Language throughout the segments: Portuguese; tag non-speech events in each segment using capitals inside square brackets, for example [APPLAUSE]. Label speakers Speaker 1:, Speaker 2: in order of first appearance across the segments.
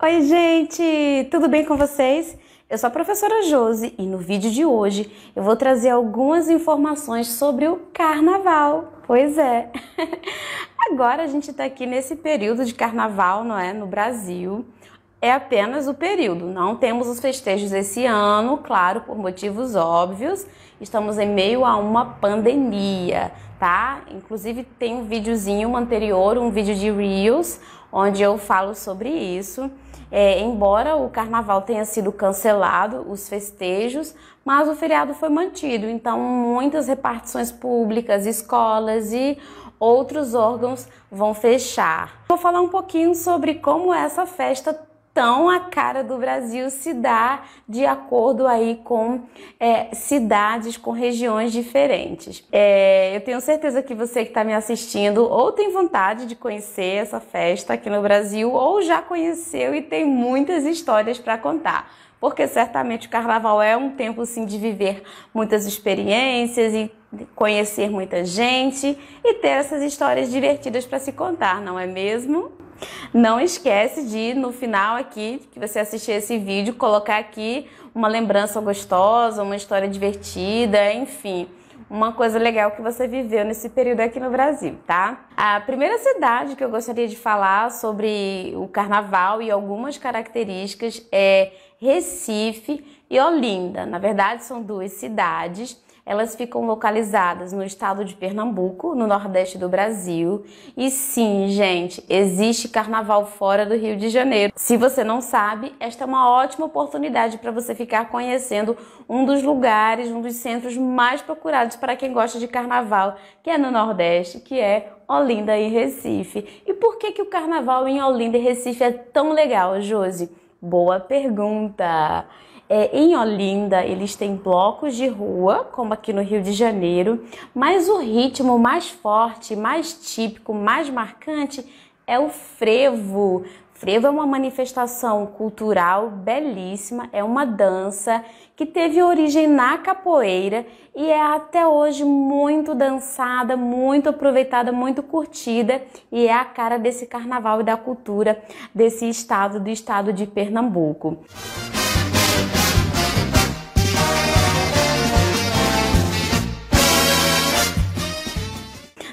Speaker 1: Oi, gente! Tudo bem com vocês? Eu sou a professora Josi e no vídeo de hoje eu vou trazer algumas informações sobre o carnaval. Pois é! [LAUGHS] Agora a gente está aqui nesse período de carnaval, não é? No Brasil. É apenas o período, não temos os festejos esse ano, claro, por motivos óbvios. Estamos em meio a uma pandemia, tá? Inclusive tem um videozinho anterior, um vídeo de Reels, onde eu falo sobre isso. É, embora o carnaval tenha sido cancelado, os festejos, mas o feriado foi mantido. Então, muitas repartições públicas, escolas e outros órgãos vão fechar. Vou falar um pouquinho sobre como essa festa então a cara do Brasil se dá de acordo aí com é, cidades, com regiões diferentes. É, eu tenho certeza que você que está me assistindo ou tem vontade de conhecer essa festa aqui no Brasil ou já conheceu e tem muitas histórias para contar porque certamente o carnaval é um tempo assim de viver muitas experiências e conhecer muita gente e ter essas histórias divertidas para se contar, não é mesmo? Não esquece de, no final aqui, que você assistir esse vídeo, colocar aqui uma lembrança gostosa, uma história divertida, enfim uma coisa legal que você viveu nesse período aqui no Brasil, tá? A primeira cidade que eu gostaria de falar sobre o carnaval e algumas características é Recife e Olinda. Na verdade, são duas cidades elas ficam localizadas no estado de Pernambuco, no nordeste do Brasil. E sim, gente, existe carnaval fora do Rio de Janeiro. Se você não sabe, esta é uma ótima oportunidade para você ficar conhecendo um dos lugares, um dos centros mais procurados para quem gosta de carnaval, que é no Nordeste, que é Olinda e Recife. E por que, que o carnaval em Olinda e Recife é tão legal, Josi? Boa pergunta! É, em Olinda, eles têm blocos de rua, como aqui no Rio de Janeiro, mas o ritmo mais forte, mais típico, mais marcante é o frevo. Frevo é uma manifestação cultural belíssima, é uma dança que teve origem na capoeira e é até hoje muito dançada, muito aproveitada, muito curtida e é a cara desse carnaval e da cultura desse estado, do estado de Pernambuco.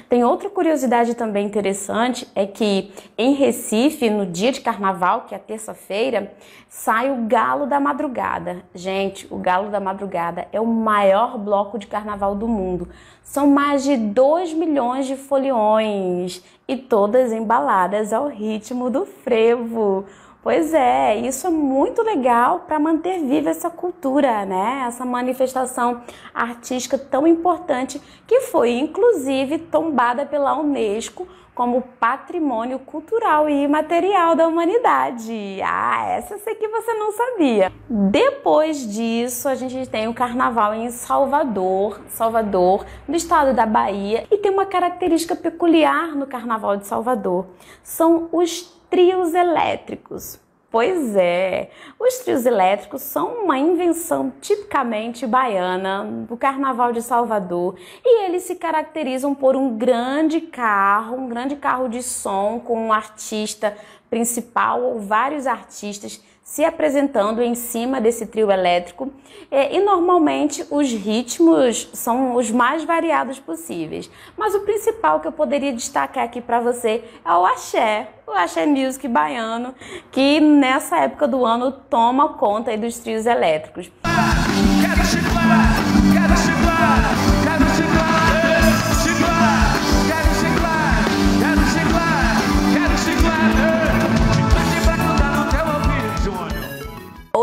Speaker 1: Tem outra curiosidade também interessante é que em Recife, no dia de carnaval, que é terça-feira, sai o Galo da Madrugada. Gente, o Galo da Madrugada é o maior bloco de carnaval do mundo. São mais de 2 milhões de foliões e todas embaladas ao ritmo do frevo. Pois é, isso é muito legal para manter viva essa cultura, né? Essa manifestação artística tão importante que foi inclusive tombada pela UNESCO como patrimônio cultural e imaterial da humanidade. Ah, essa eu sei que você não sabia. Depois disso, a gente tem o carnaval em Salvador, Salvador, no estado da Bahia, e tem uma característica peculiar no carnaval de Salvador. São os trios elétricos. Pois é, os trios elétricos são uma invenção tipicamente baiana do Carnaval de Salvador e eles se caracterizam por um grande carro, um grande carro de som com um artista principal ou vários artistas se apresentando em cima desse trio elétrico é, e, normalmente os ritmos são os mais variados possíveis. Mas o principal que eu poderia destacar aqui para você é o axé, o axé music baiano, que nessa época do ano toma conta dos trios elétricos.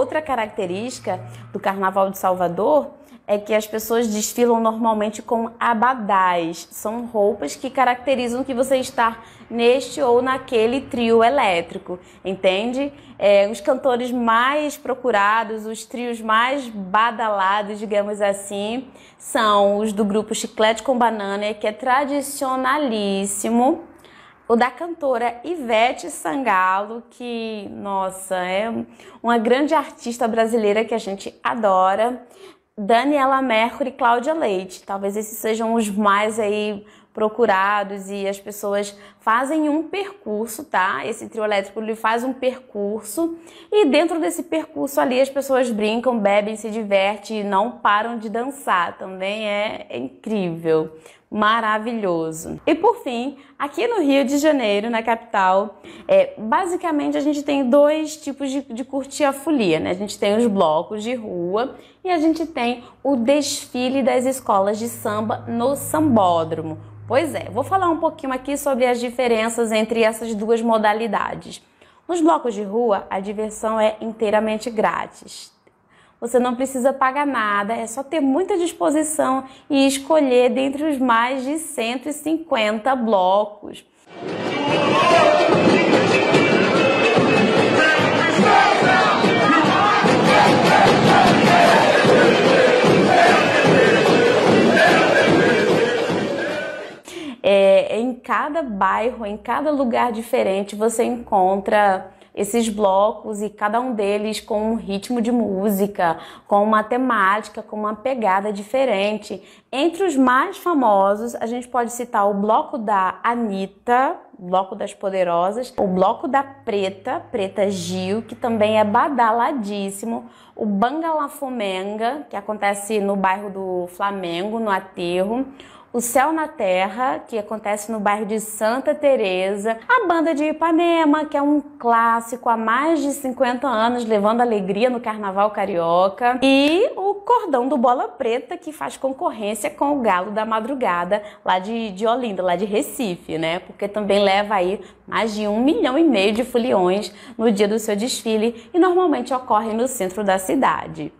Speaker 1: outra característica do Carnaval de Salvador é que as pessoas desfilam normalmente com abadás. São roupas que caracterizam que você está neste ou naquele trio elétrico, entende? É, os cantores mais procurados, os trios mais badalados, digamos assim, são os do grupo Chiclete com Banana, que é tradicionalíssimo o da cantora Ivete Sangalo, que, nossa, é uma grande artista brasileira que a gente adora. Daniela Mercury e Cláudia Leite. Talvez esses sejam os mais aí procurados e as pessoas fazem um percurso, tá? Esse trio elétrico ele faz um percurso e dentro desse percurso ali as pessoas brincam, bebem, se divertem e não param de dançar. Também é incrível maravilhoso. E por fim, aqui no Rio de Janeiro, na capital, é, basicamente a gente tem dois tipos de, de curtir a folia, né? A gente tem os blocos de rua e a gente tem o desfile das escolas de samba no sambódromo. Pois é, vou falar um pouquinho aqui sobre as diferenças entre essas duas modalidades. Nos blocos de rua, a diversão é inteiramente grátis. Você não precisa pagar nada, é só ter muita disposição e escolher dentre os mais de 150 blocos. É, em cada bairro, em cada lugar diferente, você encontra esses blocos e cada um deles com um ritmo de música, com uma temática, com uma pegada diferente. Entre os mais famosos, a gente pode citar o bloco da Anitta, Bloco das Poderosas, o Bloco da Preta, Preta Gil, que também é badaladíssimo, o Bangala Fomenga, que acontece no bairro do Flamengo, no Aterro, o Céu na Terra, que acontece no bairro de Santa Teresa, a Banda de Ipanema, que é um clássico há mais de 50 anos, levando alegria no Carnaval Carioca, e o Cordão do Bola Preta, que faz concorrência com o Galo da Madrugada, lá de, de Olinda, lá de Recife, né? Porque também leva aí mais de um milhão e meio de foliões no dia do seu desfile e normalmente ocorre no centro da cidade.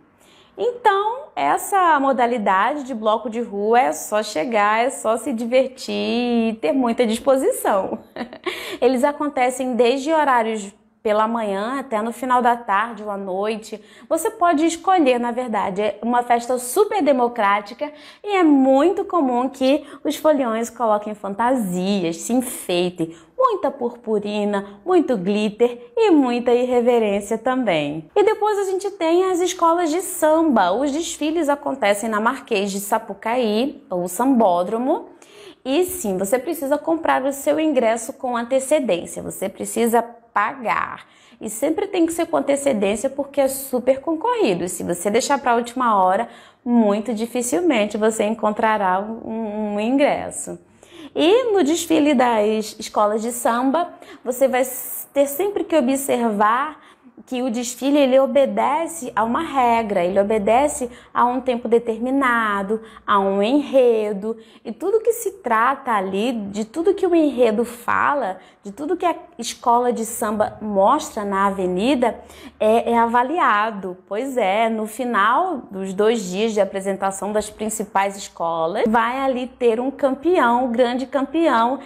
Speaker 1: Então, essa modalidade de bloco de rua é só chegar, é só se divertir e ter muita disposição. [LAUGHS] Eles acontecem desde horários pela manhã até no final da tarde ou à noite. Você pode escolher, na verdade, é uma festa super democrática e é muito comum que os foliões coloquem fantasias, se enfeitem, muita purpurina, muito glitter e muita irreverência também. E depois a gente tem as escolas de samba. Os desfiles acontecem na Marquês de Sapucaí, ou Sambódromo. E sim, você precisa comprar o seu ingresso com antecedência. Você precisa pagar. E sempre tem que ser com antecedência porque é super concorrido. se você deixar para a última hora, muito dificilmente você encontrará um, um ingresso. E no desfile das escolas de samba, você vai ter sempre que observar que o desfile ele obedece a uma regra, ele obedece a um tempo determinado, a um enredo e tudo que se trata ali, de tudo que o enredo fala, de tudo que a escola de samba mostra na avenida é, é avaliado. Pois é, no final dos dois dias de apresentação das principais escolas, vai ali ter um campeão, um grande campeão.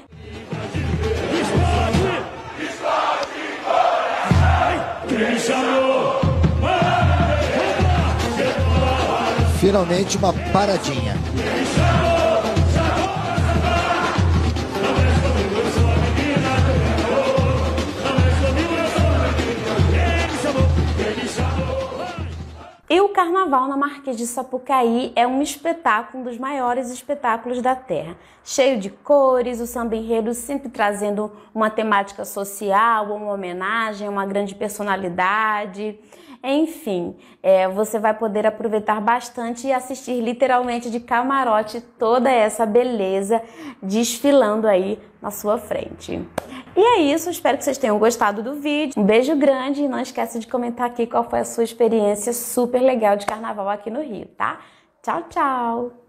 Speaker 1: Finalmente uma paradinha. carnaval na Marquês de Sapucaí é um espetáculo, um dos maiores espetáculos da Terra. Cheio de cores, o samba enredo sempre trazendo uma temática social, uma homenagem, uma grande personalidade. Enfim, é, você vai poder aproveitar bastante e assistir literalmente de camarote toda essa beleza desfilando aí na sua frente. E é isso, espero que vocês tenham gostado do vídeo. Um beijo grande e não esqueça de comentar aqui qual foi a sua experiência super legal de carnaval aqui no Rio, tá? Tchau, tchau!